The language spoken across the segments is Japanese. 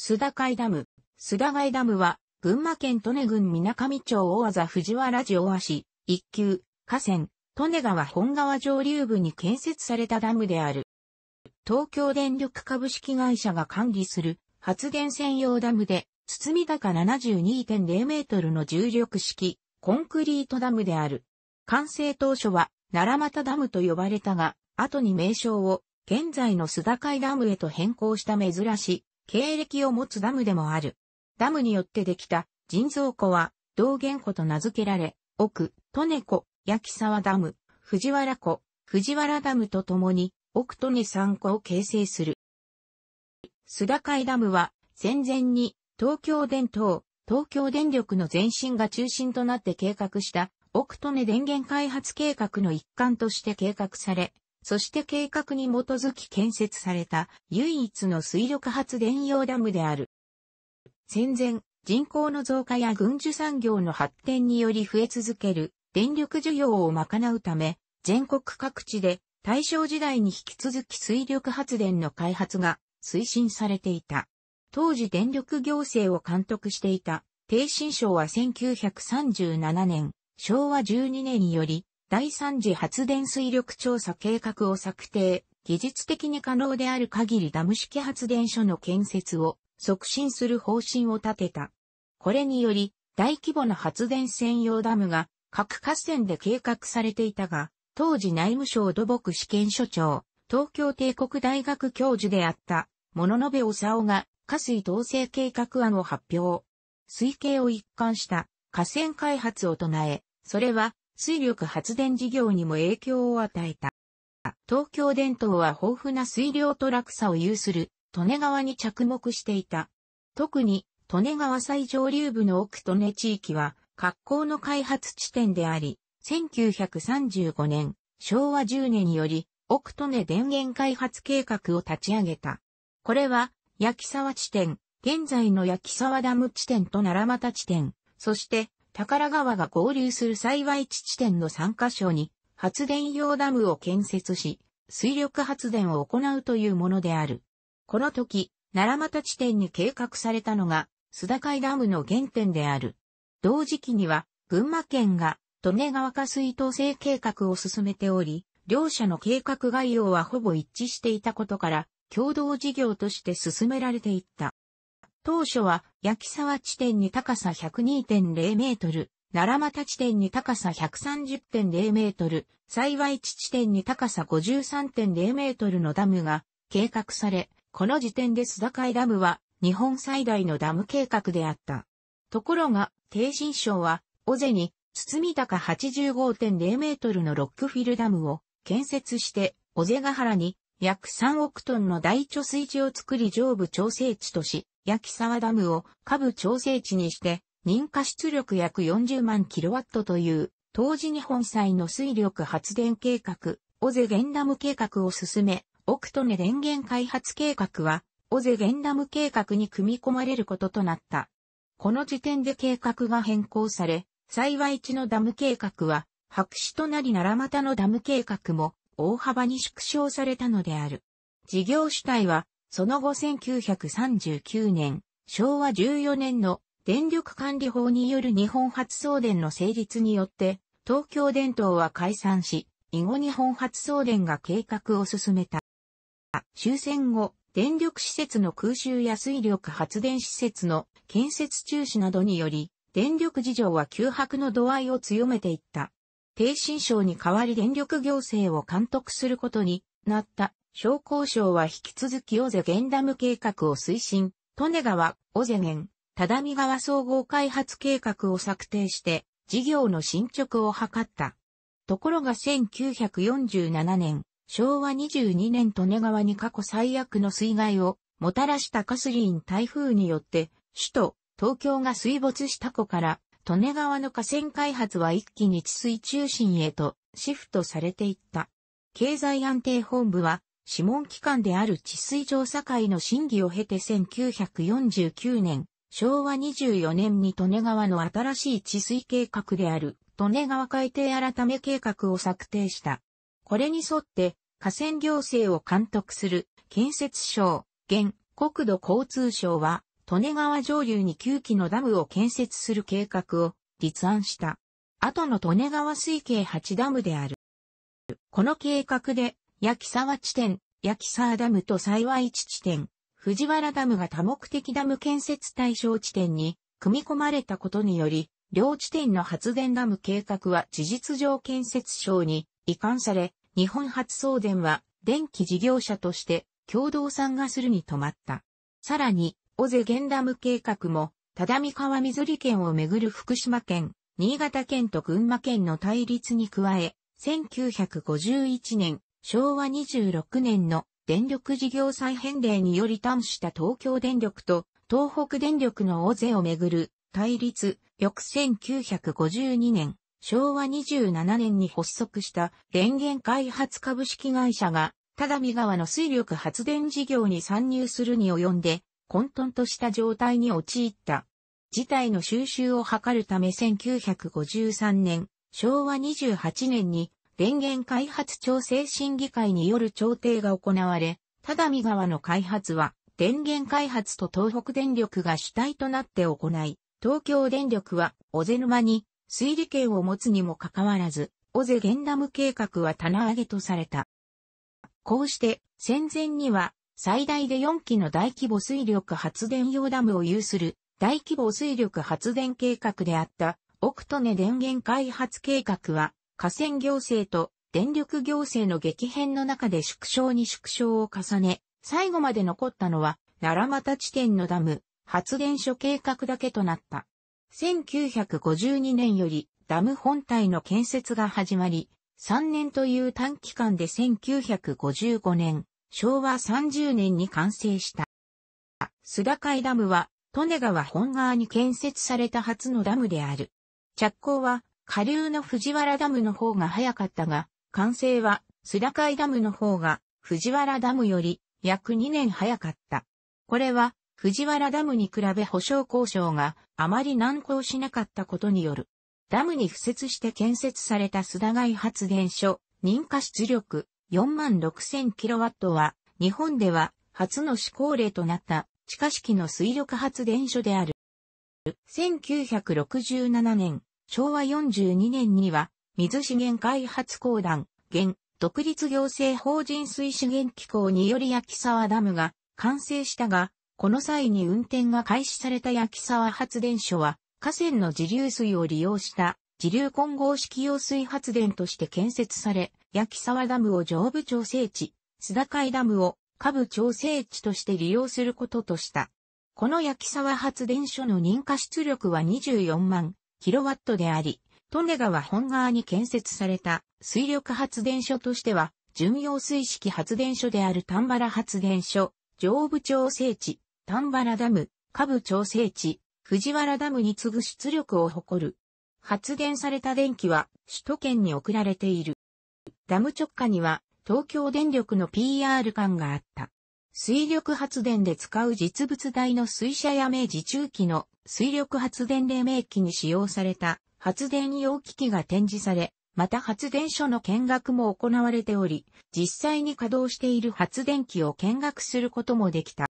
須田海ダム。須田海ダムは、群馬県利根郡水上町大技藤原寺大橋、一級、河川、利根川本川上流部に建設されたダムである。東京電力株式会社が管理する発電専用ダムで、包み高72.0メートルの重力式、コンクリートダムである。完成当初は、奈良又ダムと呼ばれたが、後に名称を、現在の須田海ダムへと変更した珍しい、経歴を持つダムでもある。ダムによってできた人造湖は道元湖と名付けられ、奥、トネ湖、焼沢ダム、藤原湖、藤原ダムと共に奥利ネ山湖を形成する。須田海ダムは戦前に東京電灯、東京電力の前身が中心となって計画した奥利根電源開発計画の一環として計画され、そして計画に基づき建設された唯一の水力発電用ダムである。戦前、人口の増加や軍需産業の発展により増え続ける電力需要を賄うため、全国各地で大正時代に引き続き水力発電の開発が推進されていた。当時電力行政を監督していた、低新省は1937年、昭和12年により、第3次発電水力調査計画を策定、技術的に可能である限りダム式発電所の建設を促進する方針を立てた。これにより、大規模な発電専用ダムが各河川で計画されていたが、当時内務省土木試験所長、東京帝国大学教授であった、物延部長が、河水統制計画案を発表。推計を一貫した河川開発を唱え、それは水力発電事業にも影響を与えた。東京電灯は豊富な水量と落差を有する利根川に着目していた。特に利根川最上流部の奥利根地域は格好の開発地点であり、1935年、昭和10年より奥利根電源開発計画を立ち上げた。これは、焼沢地点、現在の焼沢ダム地点と奈良又地点、そして宝川が合流する幸い地地点の3カ所に発電用ダムを建設し、水力発電を行うというものである。この時、奈良又地点に計画されたのが、須田海ダムの原点である。同時期には、群馬県が、利根川下水統制計画を進めており、両者の計画概要はほぼ一致していたことから、共同事業として進められていった。当初は、焼沢地点に高さ102.0メートル、奈良又地点に高さ130.0メートル、幸い地地点に高さ53.0メートルのダムが計画され、この時点で須坂井ダムは日本最大のダム計画であった。ところが、低新省は、尾瀬に、堤高85.0メートルのロックフィルダムを建設して、尾瀬ヶ原に約3億トンの大貯水池を作り上部調整池とし、焼沢ダムを下部調整池にして、認可出力約40万キロワットという、当時日本債の水力発電計画、オゼゲンダム計画を進め、オクトネ電源開発計画は、オゼゲンダム計画に組み込まれることとなった。この時点で計画が変更され、幸地のダム計画は、白紙となり奈良又のダム計画も大幅に縮小されたのである。事業主体は、その後1939年、昭和14年の電力管理法による日本発送電の成立によって、東京電灯は解散し、以後日本発送電が計画を進めた。終戦後、電力施設の空襲や水力発電施設の建設中止などにより、電力事情は急迫の度合いを強めていった。低新省に代わり電力行政を監督することになった商工省は引き続き尾瀬原ダム計画を推進、利根川、尾瀬原、只見川総合開発計画を策定して、事業の進捗を図った。ところが1947年、昭和22年利根川に過去最悪の水害をもたらしたカスリーン台風によって、首都、東京が水没した子から利根川の河川開発は一気に治水中心へとシフトされていった。経済安定本部は、諮問機関である治水調査会の審議を経て1949年、昭和24年に利根川の新しい治水計画である、利根川改定改め計画を策定した。これに沿って、河川行政を監督する建設省、現国土交通省は、利根川上流に9基のダムを建設する計画を立案した。後の利根川水系8ダムである。この計画で、焼沢地点、焼沢ダムと幸市地点、藤原ダムが多目的ダム建設対象地点に組み込まれたことにより、両地点の発電ダム計画は事実上建設省に移管され、日本発送電は電気事業者として共同参加するに止まった。さらに、尾瀬ゲンダム計画も、只見川水利県をめぐる福島県、新潟県と群馬県の対立に加え、1951年、昭和26年の電力事業再編令により端した東京電力と東北電力の尾瀬をめぐる対立、翌1952年、昭和27年に発足した電源開発株式会社が、只見川の水力発電事業に参入するに及んで、混沌とした状態に陥った。事態の収集を図るため1953年、昭和28年に、電源開発調整審議会による調停が行われ、只見川の開発は、電源開発と東北電力が主体となって行い、東京電力は、小瀬沼に、推理権を持つにもかかわらず、小瀬ゲンダム計画は棚上げとされた。こうして、戦前には、最大で4基の大規模水力発電用ダムを有する大規模水力発電計画であった奥トネ電源開発計画は河川行政と電力行政の激変の中で縮小に縮小を重ね、最後まで残ったのは奈良又地点のダム発電所計画だけとなった。1952年よりダム本体の建設が始まり、3年という短期間で1955年、昭和30年に完成した。須田海ダムは、利根川本川に建設された初のダムである。着工は、下流の藤原ダムの方が早かったが、完成は、須田海ダムの方が、藤原ダムより、約2年早かった。これは、藤原ダムに比べ保証交渉があまり難航しなかったことによる。ダムに付設して建設された須田街発電所、認可出力、4 6 0 0 0ットは、日本では初の試行例となった地下式の水力発電所である。1967年、昭和42年には、水資源開発公団、現、独立行政法人水資源機構により焼沢ダムが完成したが、この際に運転が開始された焼沢発電所は、河川の自流水を利用した自流混合式用水発電として建設され、焼沢ダムを上部調整地、須田海ダムを下部調整地として利用することとした。この焼沢発電所の認可出力は24万キロワットであり、利根川本川に建設された水力発電所としては、巡用水式発電所である丹原発電所、上部調整地、丹原ダム、下部調整地、藤原ダムに次ぐ出力を誇る発電された電気は首都圏に送られている。ダム直下には東京電力の PR 館があった。水力発電で使う実物大の水車や明治中期の水力発電黎明期に使用された発電用機器が展示され、また発電所の見学も行われており、実際に稼働している発電機を見学することもできた。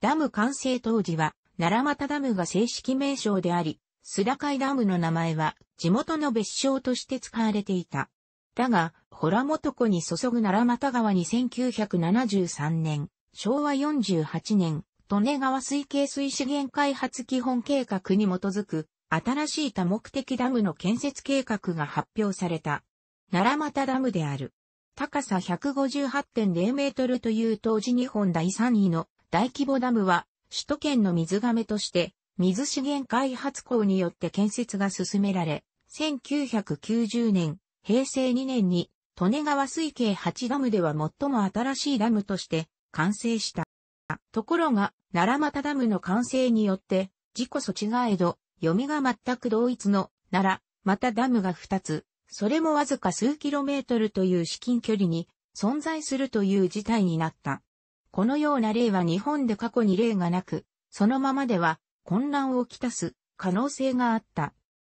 ダム完成当時は、奈良又ダムが正式名称であり、須田海ダムの名前は地元の別称として使われていた。だが、ホ元湖に注ぐ奈良又川に1973年、昭和48年、利根川水系水資源開発基本計画に基づく、新しい多目的ダムの建設計画が発表された。奈良又ダムである。高さ158.0メートルという当時日本第3位の大規模ダムは、首都圏の水亀として水資源開発港によって建設が進められ、1990年、平成2年に、利根川水系8ダムでは最も新しいダムとして完成した。ところが、奈良又ダムの完成によって、事故措置がえど、読みが全く同一の、奈良、又ダムが2つ、それもわずか数キロメートルという至近距離に存在するという事態になった。このような例は日本で過去に例がなく、そのままでは混乱をきたす可能性があった。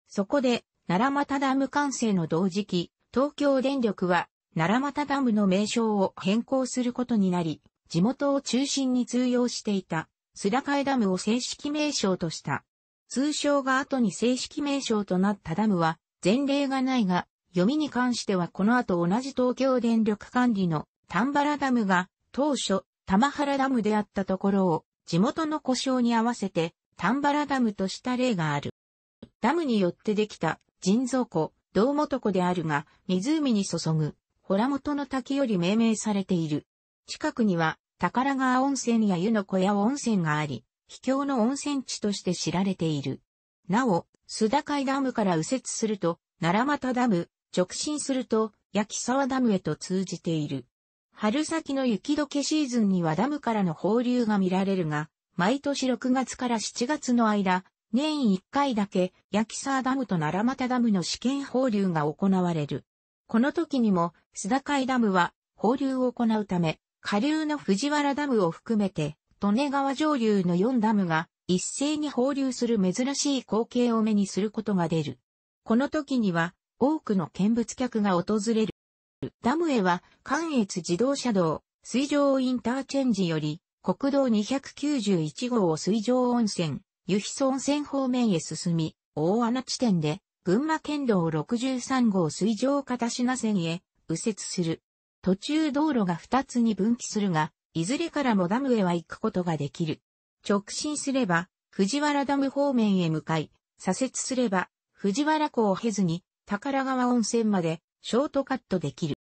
そこで、奈良又ダム完成の同時期、東京電力は奈良又ダムの名称を変更することになり、地元を中心に通用していた須田海ダムを正式名称とした。通称が後に正式名称となったダムは前例がないが、読みに関してはこの後同じ東京電力管理の丹原ダムが当初玉原ダムであったところを地元の故障に合わせてタンバラダムとした例がある。ダムによってできた人造湖、道元湖であるが、湖に注ぐ、洞元の滝より命名されている。近くには、宝川温泉や湯の小屋温泉があり、秘境の温泉地として知られている。なお、須田海ダムから右折すると、奈良又ダム、直進すると、焼沢ダムへと通じている。春先の雪解けシーズンにはダムからの放流が見られるが、毎年6月から7月の間、年1回だけ、ヤキサーダムとナラマタダムの試験放流が行われる。この時にも、須田海ダムは、放流を行うため、下流の藤原ダムを含めて、利根川上流の4ダムが、一斉に放流する珍しい光景を目にすることが出る。この時には、多くの見物客が訪れる。ダムへは、関越自動車道、水上インターチェンジより、国道291号を水上温泉、湯比温泉方面へ進み、大穴地点で、群馬県道63号水上片品線へ右折する。途中道路が2つに分岐するが、いずれからもダムへは行くことができる。直進すれば、藤原ダム方面へ向かい、左折すれば、藤原湖を経ずに、宝川温泉まで、ショートカットできる。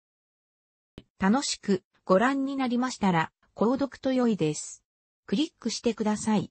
楽しくご覧になりましたら、購読と良いです。クリックしてください。